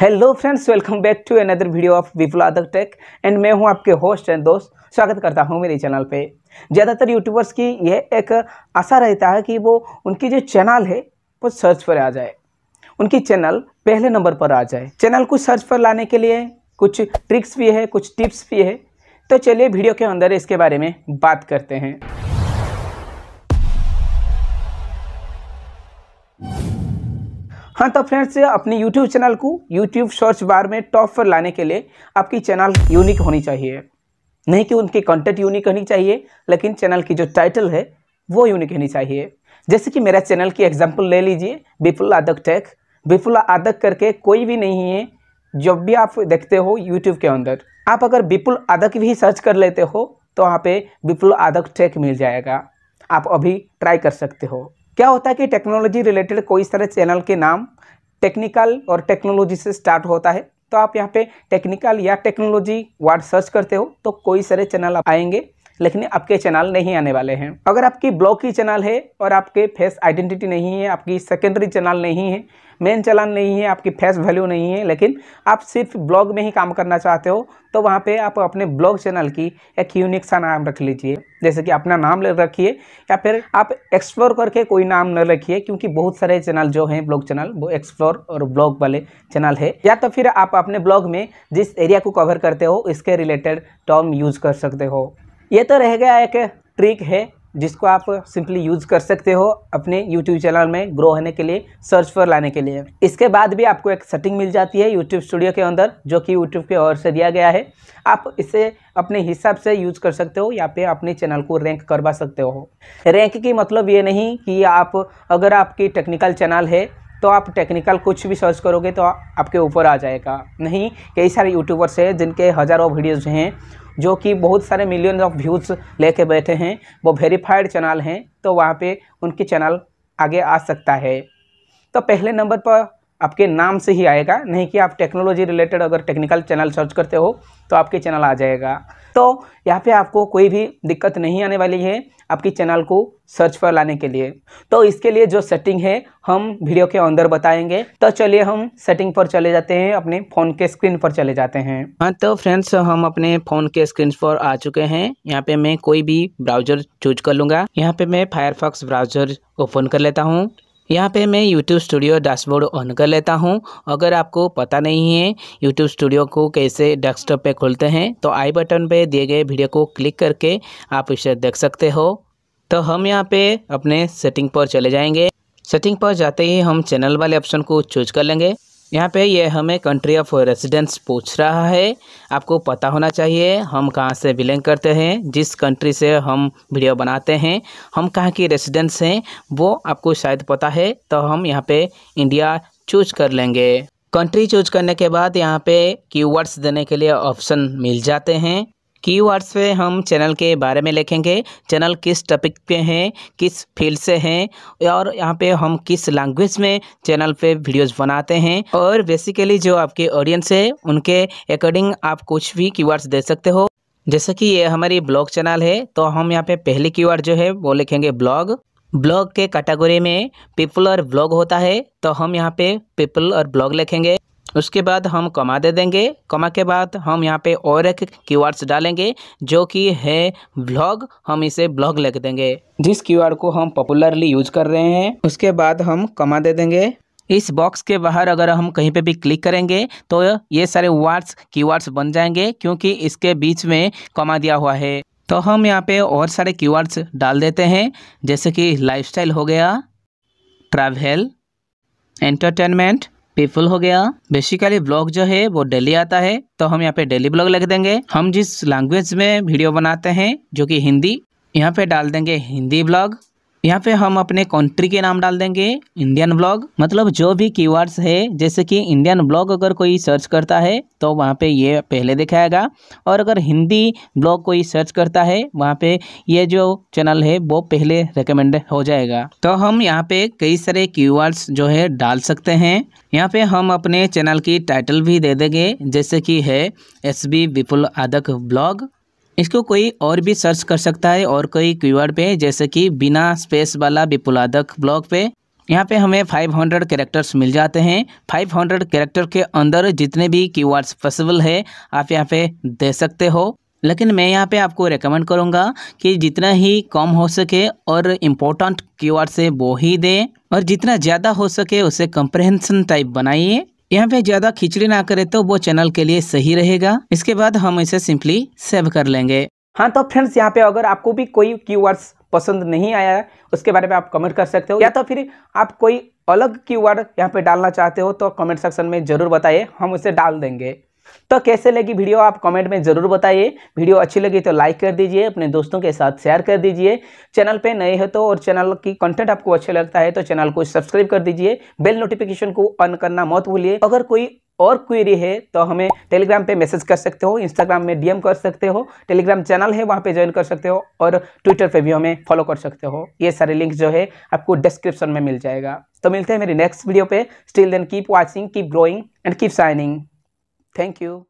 Hello friends welcome back to another video of Vipul Adak tech and मैं हूं आपके host and दोस्त स्वागत करता हूं मेरे चैनल पे ज़्यादातर यूट्यूबर्स की यह एक आशा रहता है कि वो उनकी जो चैनल है वो सर्च पर आ जाए उनकी चैनल पहले नंबर पर आ जाए चैनल को सर्च पर लाने के लिए कुछ ट्रिक्स भी है कुछ टिप्स भी है तो चलिए वीडियो के अंदर इसके बारे में बात करते हैं हाँ तो फ्रेंड्स अपने यूट्यूब चैनल को यूट्यूब सर्च बार में टॉप पर लाने के लिए आपकी चैनल यूनिक होनी चाहिए नहीं कि उनकी कंटेंट यूनिक होनी चाहिए लेकिन चैनल की जो टाइटल है वो यूनिक होनी चाहिए जैसे कि मेरा चैनल की एग्जाम्पल ले लीजिए विपुल आदक टेक विपुल आदक करके कोई भी नहीं है जब भी आप देखते हो यूट्यूब के अंदर आप अगर विपुल आदक भी सर्च कर लेते हो तो वहाँ पे विपुल आदक टेक मिल जाएगा आप अभी ट्राई कर सकते हो क्या होता है कि टेक्नोलॉजी रिलेटेड कोई सारे चैनल के नाम टेक्निकल और टेक्नोलॉजी से स्टार्ट होता है तो आप यहाँ पे टेक्निकल या टेक्नोलॉजी वर्ड सर्च करते हो तो कोई सारे चैनल आएंगे लेकिन आपके चैनल नहीं आने वाले हैं अगर आपकी ब्लॉग की चैनल है और आपके फेस आइडेंटिटी नहीं है आपकी सेकेंडरी चैनल नहीं है मेन चलान नहीं है आपकी फेस वैल्यू नहीं है लेकिन आप सिर्फ ब्लॉग में ही काम करना चाहते हो तो वहाँ पे आप अपने ब्लॉग चैनल की एक यूनिक सा नाम रख लीजिए जैसे कि अपना नाम ले रखिए या फिर आप एक्सप्लोर करके कोई नाम न रखिए क्योंकि बहुत सारे चैनल जो हैं ब्लॉग चैनल वो एक्सप्लोर और ब्लॉग वाले चैनल है या तो फिर आप अपने ब्लॉग में जिस एरिया को कवर करते हो इसके रिलेटेड टर्म यूज कर सकते हो ये तो रह गया एक ट्रिक है जिसको आप सिंपली यूज़ कर सकते हो अपने यूट्यूब चैनल में ग्रो होने के लिए सर्च पर लाने के लिए इसके बाद भी आपको एक सेटिंग मिल जाती है यूट्यूब स्टूडियो के अंदर जो कि यूट्यूब के ओर से दिया गया है आप इसे अपने हिसाब से यूज कर सकते हो या फिर अपने चैनल को रैंक करवा सकते हो रैंक की मतलब ये नहीं कि आप अगर आपकी टेक्निकल चैनल है तो आप टेक्निकल कुछ भी सर्च करोगे तो आपके ऊपर आ जाएगा नहीं कई सारे यूट्यूबर्स हैं जिनके हज़ारों वीडियोज़ हैं जो कि बहुत सारे मिलियन ऑफ व्यूज़ लेके बैठे हैं वो वेरीफाइड चैनल हैं तो वहाँ पे उनके चैनल आगे आ सकता है तो पहले नंबर पर आपके नाम से ही आएगा नहीं कि आप टेक्नोलॉजी रिलेटेड अगर टेक्निकल चैनल सर्च करते हो तो आपके चैनल आ जाएगा तो यहाँ पे आपको कोई भी दिक्कत नहीं आने वाली है आपकी चैनल को सर्च पर लाने के लिए तो इसके लिए जो सेटिंग है हम वीडियो के अंदर बताएंगे तो चलिए हम सेटिंग पर चले जाते हैं अपने फ़ोन के स्क्रीन पर चले जाते हैं हाँ तो फ्रेंड्स हम अपने फ़ोन के स्क्रीन पर आ चुके हैं यहाँ पे मैं कोई भी ब्राउजर चूज कर लूँगा यहाँ पे मैं फायरफॉक्स ब्राउजर ओपन कर लेता हूँ यहाँ पे मैं YouTube स्टूडियो डैशबोर्ड ऑन कर लेता हूँ अगर आपको पता नहीं है YouTube स्टूडियो को कैसे डेस्कटॉप पे खोलते हैं तो आई बटन पे दिए गए वीडियो को क्लिक करके आप इसे देख सकते हो तो हम यहाँ पे अपने सेटिंग पर चले जाएंगे सेटिंग पर जाते ही हम चैनल वाले ऑप्शन को चूज कर लेंगे यहाँ पे ये हमें कंट्री ऑफ रेजिडेंस पूछ रहा है आपको पता होना चाहिए हम कहाँ से बिलोंग करते हैं जिस कंट्री से हम वीडियो बनाते हैं हम कहाँ की रेजिडेंस हैं वो आपको शायद पता है तो हम यहाँ पे इंडिया चूज कर लेंगे कंट्री चूज करने के बाद यहाँ पे कीवर्ड्स देने के लिए ऑप्शन मिल जाते हैं कीवर्ड्स पे हम चैनल के बारे में लिखेंगे चैनल किस टॉपिक पे हैं किस फील्ड से हैं और यहाँ पे हम किस लैंग्वेज में चैनल पे वीडियोस बनाते हैं और बेसिकली जो आपके ऑडियंस है उनके अकॉर्डिंग आप कुछ भी कीवर्ड्स दे सकते हो जैसे कि ये हमारी ब्लॉग चैनल है तो हम यहाँ पे पहली की जो है वो लिखेंगे ब्लॉग ब्लॉग के कैटेगरी में पीपल और ब्लॉग होता है तो हम यहाँ पे पीपल और ब्लॉग लिखेंगे उसके बाद हम कमा दे देंगे कमा के बाद हम यहाँ पे और एक क्यूआर्स डालेंगे जो कि है ब्लॉग हम इसे ब्लॉग लिख देंगे जिस क्यूआर को हम पॉपुलरली यूज कर रहे हैं उसके बाद हम कमा दे देंगे इस बॉक्स के बाहर अगर हम कहीं पे भी क्लिक करेंगे तो ये सारे वर्ड्स कीवर्ड्स बन जाएंगे क्योंकि इसके बीच में कमा दिया हुआ है तो हम यहाँ पे और सारे कीवर्ड्स डाल देते हैं जैसे कि लाइफस्टाइल हो गया ट्रैवल एंटरटेनमेंट पीपल हो गया बेसिकली ब्लॉग जो है वो डेली आता है तो हम यहाँ पे डेली ब्लॉग लिख देंगे हम जिस लैंग्वेज में वीडियो बनाते हैं जो कि हिंदी यहाँ पे डाल देंगे हिंदी ब्लॉग यहाँ पे हम अपने कंट्री के नाम डाल देंगे इंडियन ब्लॉग मतलब जो भी कीवर्ड्स है जैसे कि इंडियन ब्लॉग अगर कोई सर्च करता है तो वहाँ पे ये पहले दिखाएगा और अगर हिंदी ब्लॉग कोई सर्च करता है वहाँ पे ये जो चैनल है वो पहले रिकमेंड हो जाएगा तो हम यहाँ पे कई सारे कीवर्ड्स जो है डाल सकते हैं यहाँ पे हम अपने चैनल की टाइटल भी दे देंगे जैसे कि है S B Vipul Adak vlog इसको कोई और भी सर्च कर सकता है और कोई क्यूवर्ड पे जैसे कि बिना स्पेस वाला विपुलादक ब्लॉग पे यहाँ पे हमें 500 कैरेक्टर्स मिल जाते हैं 500 कैरेक्टर के अंदर जितने भी कीवर्ड्स पॉसिबल है आप यहाँ पे दे सकते हो लेकिन मैं यहाँ पे आपको रेकमेंड करूँगा कि जितना ही कम हो सके और इम्पोर्टेंट कीवर्ड से वो ही दें और जितना ज़्यादा हो सके उसे कंप्रहेंसन टाइप बनाइए यहाँ पे ज़्यादा खिचड़ी ना करे तो वो चैनल के लिए सही रहेगा इसके बाद हम इसे सिंपली सेव कर लेंगे हाँ तो फ्रेंड्स यहाँ पे अगर आपको भी कोई कीवर्ड्स पसंद नहीं आया है उसके बारे में आप कमेंट कर सकते हो या तो फिर आप कोई अलग कीवर्ड यहाँ पे डालना चाहते हो तो कमेंट सेक्शन में ज़रूर बताइए हम उसे डाल देंगे तो कैसे लगी वीडियो आप कमेंट में ज़रूर बताइए वीडियो अच्छी लगी तो लाइक कर दीजिए अपने दोस्तों के साथ शेयर कर दीजिए चैनल पे नए हो तो और चैनल की कंटेंट आपको अच्छा लगता है तो चैनल को सब्सक्राइब कर दीजिए बेल नोटिफिकेशन को ऑन करना मत भूलिए अगर कोई और क्वेरी है तो हमें टेलीग्राम पे मैसेज कर सकते हो इंस्टाग्राम में डीएम कर सकते हो टेलीग्राम चैनल है वहाँ पे ज्वाइन कर सकते हो और ट्विटर पे भी हमें फॉलो कर सकते हो ये सारे लिंक जो है आपको डिस्क्रिप्शन में मिल जाएगा तो मिलते हैं मेरी नेक्स्ट वीडियो पे still then keep watching keep growing and keep shining Thank you.